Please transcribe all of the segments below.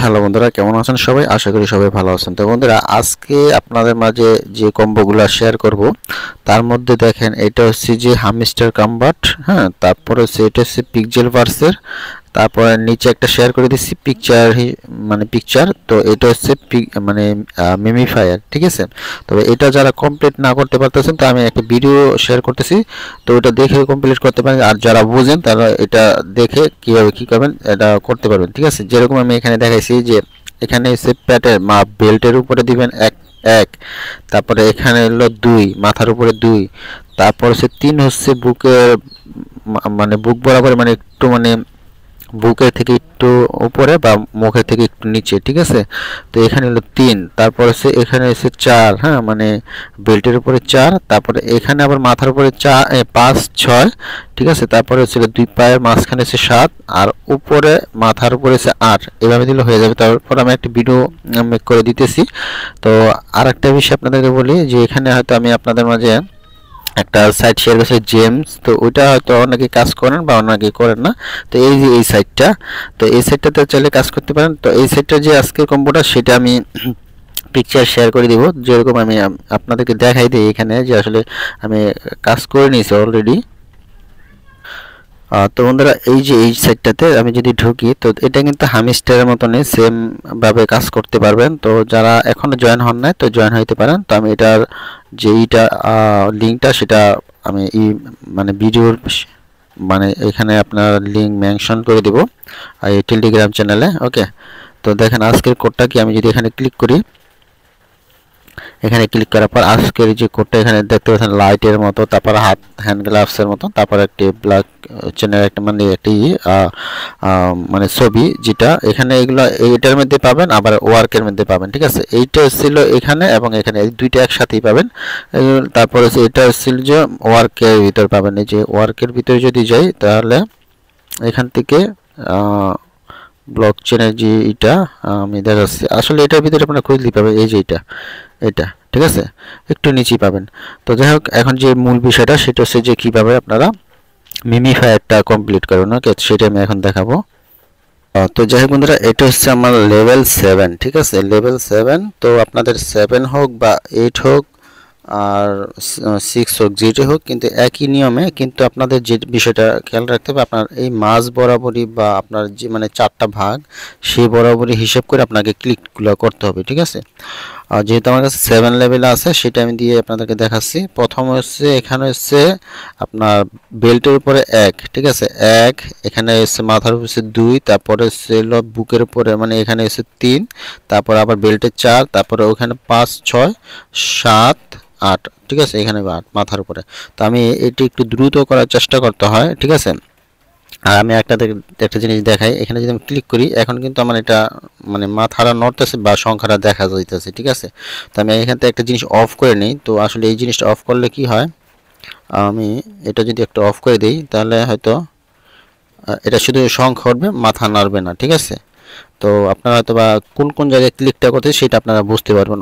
Hello বন্ধুরা কেমন আছেন সবাই আশা করি সবাই ভালো আছেন তো বন্ধুরা আজকে আপনাদের মাঝে যে কম্বোগুলো শেয়ার করব তার মধ্যে দেখেন এটা হচ্ছে যে হামিস্টার কাম্বাট হ্যাঁ তারপরে হচ্ছে এটা হচ্ছে পিকজেল ভার্সের তারপর নিচে একটা শেয়ার করে দিচ্ছি পিকচার মানে পিকচার তো এটা হচ্ছে মানে মেমিফায়ার ঠিক আছে তবে এটা যারা কমপ্লিট না করতে পারতেছেন তো আমি একটা ভিডিও শেয়ার করতেছি তো এটা দেখে কমপ্লিট করতে পারেন আর যারা বোঝেন তারা এটা দেখে কীভাবে কী করবেন এটা করতে পারবেন ঠিক আছে যেরকম আমি এখানে দেখাইছি যে এখানে হচ্ছে প্যাটের মা বেল্টের উপরে দিবেন এক এক তারপরে এখানে হলো দুই মাথার উপরে দুই তারপর হচ্ছে তিন হচ্ছে বুকের মানে বুক বরাবর মানে একটু মানে বুকের থেকে একটু উপরে বা মুখের থেকে একটু নিচে ঠিক আছে তো এখানে হলো তিন তারপর হচ্ছে এখানে হচ্ছে চার হ্যাঁ মানে বেল্টের উপরে চার তারপরে এখানে আবার মাথার উপরে চা পাঁচ ছয় ঠিক আছে তারপরে হচ্ছে দুই পায়ের মাঝখানে হচ্ছে সাত আর উপরে মাথার উপরে হচ্ছে আট এভাবে দিলে হয়ে যাবে তারপর আমি একটা ভিডিও মেক করে দিতেছি তো আর একটা বিষয় আপনাদেরকে বলি যে এখানে হয়তো আমি আপনাদের মাঝে একটা সাইট শেয়ার করেছে জেমস তো ওইটা হয়তো অনেকে কাজ করেন বা অনেকে করেন না তো এই যে এই সাইটটা তো এই সাইটটাতে চাইলে কাজ করতে পারেন তো এই সাইটটা যে আজকের কম্পিউটার সেটা আমি পিকচার শেয়ার করে দিব যেরকম আমি আপনাদেরকে দেখাই দিই এখানে যে আসলে আমি কাজ করে নিয়েছি অলরেডি তো বন্ধুরা এই যে এই সাইটটাতে আমি যদি ঢুকি তো এটা কিন্তু হামিস্টারের মতনই সেমভাবে কাজ করতে পারবেন তো যারা এখনও জয়েন হন নাই তো জয়েন হইতে পারেন তো আমি এটার যে এইটা লিঙ্কটা সেটা আমি ই মানে ভিডিওর মানে এখানে আপনার লিঙ্ক মেনশন করে দেবো এই টেলিগ্রাম চ্যানেলে ওকে তো দেখেন আজকের কোডটা কি আমি যদি এখানে ক্লিক করি এখানে ক্লিক করার পর আজকের যে কোডটা এখানে দেখতে পাচ্ছেন লাইটের মতো তারপর হাত হ্যান্ড গ্লাভসের মতো তারপর একটি ব্ল্যাক চেনের একটা মানে একটি মানে ছবি যেটা এখানে এগুলো এইটার মধ্যে পাবেন আবার ওয়ার্কের মধ্যে পাবেন ঠিক আছে এইটা ছিল এখানে এবং এখানে দুইটা একসাথেই পাবেন তারপর হচ্ছে এটা ছিল যে ওয়ার্কের ভিতর পাবেন এই যে ওয়ার্কের ভিতরে যদি যাই তাহলে এখান থেকে ব্লক চেনের যে এটা আমি দেখাচ্ছি আসলে এটার ভিতরে আপনারা খুঁজলেই পাবেন এই যে এটা এটা ঠিক আছে একটু নিচেই পাবেন তো যাই হোক এখন যে মূল বিষয়টা সেটা হচ্ছে যে কীভাবে আপনারা মিমিফায়ারটা কমপ্লিট করবেন ওকে সেটা আমি এখন দেখাবো তো যাই হোক বন্ধুরা এটা হচ্ছে আমার লেভেল সেভেন ঠিক আছে লেভেল সেভেন তো আপনাদের সেভেন হোক বা এইট হোক আর সিক্স হোক যেটাই হোক কিন্তু একই নিয়মে কিন্তু আপনাদের যে বিষয়টা খেয়াল রাখতে হবে আপনার এই মাস বরাবরই বা আপনার যে মানে চারটা ভাগ সেই বরাবরই হিসাব করে আপনাকে ক্লিকগুলো করতে হবে ঠিক আছে আর যেহেতু আমার কাছে সেভেন লেভেল আছে সেটা আমি দিয়ে আপনাদেরকে দেখাচ্ছি প্রথম হচ্ছে এখানে হচ্ছে আপনার বেল্টের উপরে এক ঠিক আছে এক এখানে এসছে মাথার উপরে দুই তারপরে হচ্ছে বুকের উপরে মানে এখানে এসে তিন তারপরে আবার বেল্টে চার তারপরে ওখানে পাঁচ ছয় সাত আট ঠিক আছে এখানে আট মাথার উপরে তো আমি এটি একটু দ্রুত করার চেষ্টা করতে হয় ঠিক আছে আর আমি একটা একটা জিনিস দেখাই এখানে যদি আমি ক্লিক করি এখন কিন্তু আমার এটা মানে মাথারা নড়তেছে বা সংখ্যাটা দেখা যাইতেছে ঠিক আছে তো আমি এখান থেকে একটা জিনিস অফ করে নিই তো আসলে এই জিনিসটা অফ করলে কি হয় আমি এটা যদি একটা অফ করে দিই তাহলে হয়তো এটা শুধু সংখ্যা উঠবে মাথা নাড়বে না ঠিক আছে তো আপনারা হয়তো বা কোন কোন জায়গায় ক্লিকটা করতে সেটা আপনারা বুঝতে পারবেন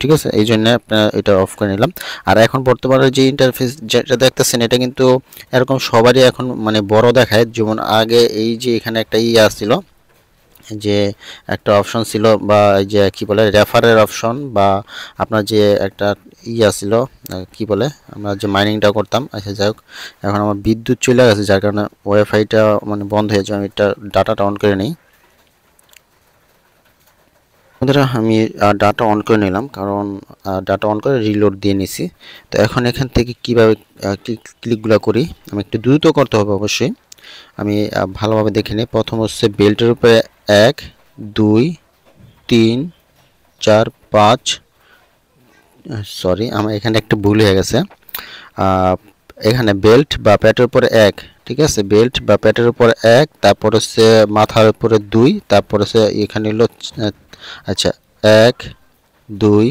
ঠিক আছে এই জন্য আপনারা এটা অফ করে নিলাম আর এখন বর্তমানে যে ইন্টারফেস যেটা দেখতেছেন এটা কিন্তু এরকম সবারই এখন মানে বড় দেখায় যেমন আগে এই যে এখানে একটা ইয়ে আসছিল যে একটা অপশন ছিল বা যে কি বলে রেফারের অপশন বা আপনার যে একটা ইয়ে আসছিল কি বলে আমরা যে মাইনিংটা করতাম আচ্ছা যাই হোক এখন আমার বিদ্যুৎ চলে গেছে যার কারণে ওয়াইফাইটা মানে বন্ধ হয়ে যায় আমি এটা ডাটাটা অন করে নিই বন্ধুরা আমি ডাটা অন করে নিলাম কারণ ডাটা অন করে রিলোড দিয়ে নিছি তো এখন এখান থেকে কীভাবে ক্লিকগুলো করি আমি একটু দ্রুত করতে হবে অবশ্যই আমি ভালোভাবে দেখে নিই প্রথম হচ্ছে বেল্টের উপরে এক দুই তিন চার পাঁচ সরি আমার এখানে একটা ভুল হয়ে গেছে এখানে বেল্ট বা প্যাটের উপরে এক ঠিক আছে বেল্ট বা প্যাটের উপরে এক তারপর হচ্ছে মাথার উপরে দুই তারপর হচ্ছে এখানে হলো আচ্ছা এক দুই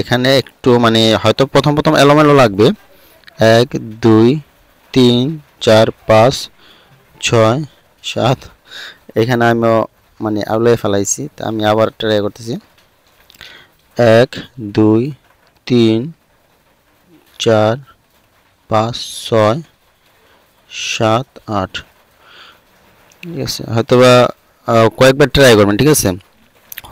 এখানে একটু মানে হয়তো প্রথম প্রথম এলোমেলো লাগবে এক দুই তিন চার পাঁচ ছয় সাত এখানে আমি মানে আউলাই ফেলাইছি তা আমি আবার ট্রাই করতেছি এক দুই তিন চার পাঁচ ছয় সাত আট ঠিক আছে হয়তোবা কয়েকবার ট্রাই করবেন ঠিক আছে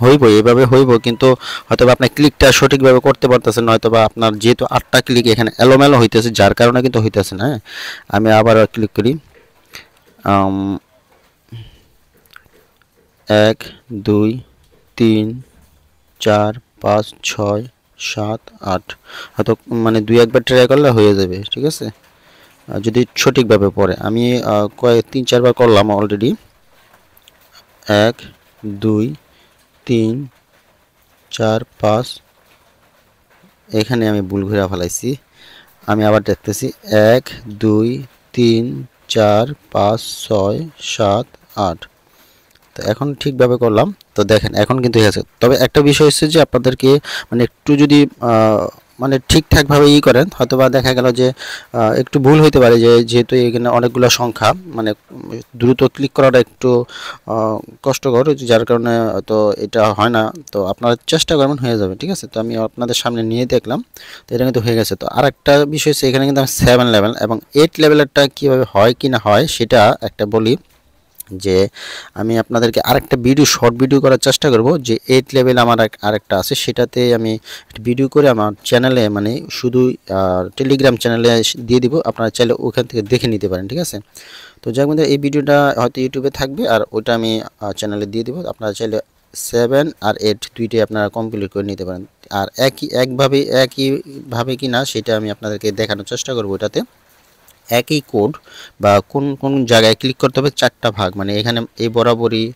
হইব এভাবে হইব কিন্তু হয়তো আপনার ক্লিকটা সঠিকভাবে করতে পারতেছেন হয়তো বা আপনার যেহেতু আটটা ক্লিক এখানে এলোমেলো হইতেছে যার কারণে কিন্তু হইতেছে না হ্যাঁ? আমি আবার ক্লিক করি এক দুই তিন চার পাঁচ ছয় সাত আট হয়তো মানে দুই একবার ট্রাই করলে হয়ে যাবে ঠিক আছে যদি সঠিকভাবে পড়ে আমি কয়েক তিন চারবার করলাম অলরেডি এক দুই তিন চার পাঁচ এখানে আমি ভুল ঘুরে ফেলাইছি আমি আবার দেখতেছি এক দুই তিন চার পাঁচ ছয় সাত আট তো এখন ঠিকভাবে করলাম তো দেখেন এখন কিন্তু হয়েছে তবে একটা বিষয় হচ্ছে যে আপনাদেরকে মানে একটু যদি মানে ঠিকঠাকভাবে ই করেন হয়তো বা দেখা গেল যে একটু ভুল হইতে পারে যে যেহেতু এখানে অনেকগুলো সংখ্যা মানে দ্রুত ক্লিক করাটা একটু কষ্টকর যার কারণে তো এটা হয় না তো আপনারা চেষ্টা করবেন হয়ে যাবে ঠিক আছে তো আমি আপনাদের সামনে নিয়ে দেখলাম তো এটা কিন্তু হয়ে গেছে তো আর একটা বিষয় হচ্ছে এখানে কিন্তু আমি সেভেন লেভেল এবং এইট লেভেলেরটা কীভাবে হয় কি না হয় সেটা একটা বলি যে আমি আপনাদেরকে আরেকটা ভিডিও শর্ট ভিডিও করার চেষ্টা করব যে এইট লেভেল আমার আরেকটা আছে সেটাতে আমি ভিডিও করে আমার চ্যানেলে মানে শুধু টেলিগ্রাম চ্যানেলে দিয়ে দিব আপনারা চাইলে ওখান থেকে দেখে নিতে পারেন ঠিক আছে তো যাই মধ্যে এই ভিডিওটা হয়তো ইউটিউবে থাকবে আর ওটা আমি চ্যানেলে দিয়ে দেবো আপনারা চাইলে সেভেন আর এইট দুইটাই আপনারা কমপ্লিট করে নিতে পারেন আর একই একভাবে একইভাবে কি না সেটা আমি আপনাদেরকে দেখানোর চেষ্টা করবো ওটাতে একই কোড বা কোন কোন জায়গায় ক্লিক করতে হবে চারটা ভাগ মানে এখানে এই বরাবরই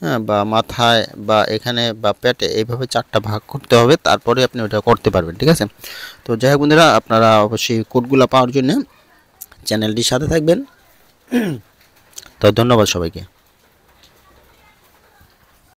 হ্যাঁ, বা মাথায় বা এখানে বা পেটে এইভাবে চারটা ভাগ করতে হবে তারপরে আপনি ওটা করতে পারবেন ঠিক আছে তো যাই হোক বন্ধুরা আপনারা অবশ্যই কোডগুলো পাওয়ার জন্য চ্যানেলটির সাথে থাকবেন তো ধন্যবাদ সবাইকে